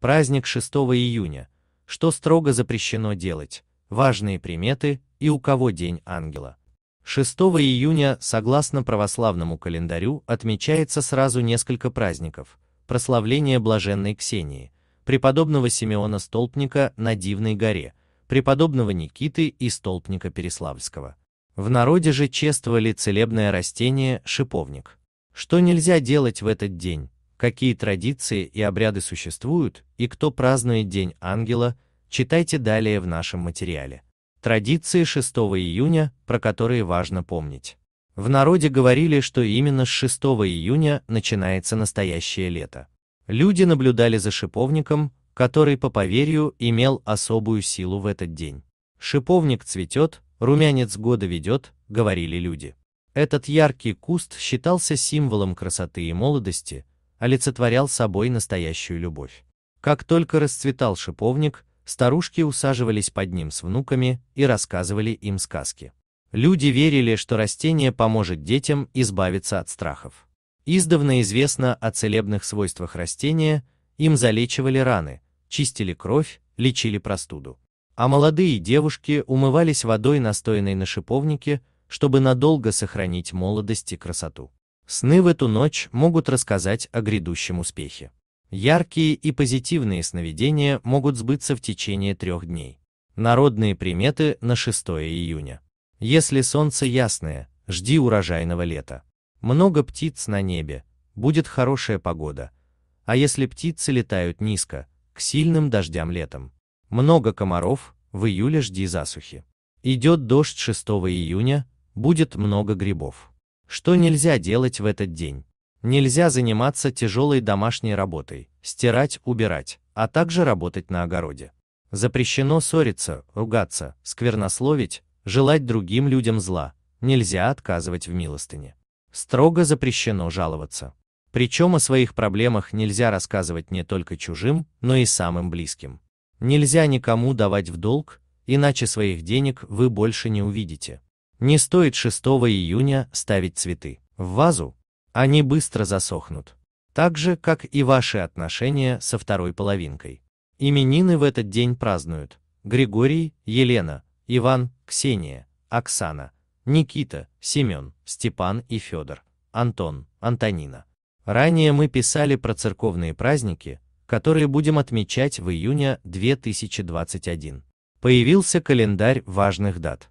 праздник 6 июня, что строго запрещено делать, важные приметы и у кого День Ангела. 6 июня, согласно православному календарю, отмечается сразу несколько праздников. Прославление Блаженной Ксении, преподобного Симеона Столпника на Дивной горе, преподобного Никиты и Столпника Переславского. В народе же чествовали целебное растение шиповник. Что нельзя делать в этот день? какие традиции и обряды существуют и кто празднует День Ангела, читайте далее в нашем материале. Традиции 6 июня, про которые важно помнить. В народе говорили, что именно с 6 июня начинается настоящее лето. Люди наблюдали за шиповником, который, по поверью, имел особую силу в этот день. «Шиповник цветет, румянец года ведет», — говорили люди. Этот яркий куст считался символом красоты и молодости, олицетворял собой настоящую любовь. Как только расцветал шиповник, старушки усаживались под ним с внуками и рассказывали им сказки. Люди верили, что растение поможет детям избавиться от страхов. Издавна известно о целебных свойствах растения, им залечивали раны, чистили кровь, лечили простуду. А молодые девушки умывались водой, настоянной на шиповнике, чтобы надолго сохранить молодость и красоту. Сны в эту ночь могут рассказать о грядущем успехе. Яркие и позитивные сновидения могут сбыться в течение трех дней. Народные приметы на 6 июня. Если солнце ясное, жди урожайного лета. Много птиц на небе, будет хорошая погода. А если птицы летают низко, к сильным дождям летом. Много комаров, в июле жди засухи. Идет дождь 6 июня, будет много грибов. Что нельзя делать в этот день? Нельзя заниматься тяжелой домашней работой, стирать, убирать, а также работать на огороде. Запрещено ссориться, ругаться, сквернословить, желать другим людям зла, нельзя отказывать в милостыне. Строго запрещено жаловаться. Причем о своих проблемах нельзя рассказывать не только чужим, но и самым близким. Нельзя никому давать в долг, иначе своих денег вы больше не увидите. Не стоит 6 июня ставить цветы в вазу, они быстро засохнут. Так же, как и ваши отношения со второй половинкой. Именины в этот день празднуют Григорий, Елена, Иван, Ксения, Оксана, Никита, Семен, Степан и Федор, Антон, Антонина. Ранее мы писали про церковные праздники, которые будем отмечать в июне 2021. Появился календарь важных дат.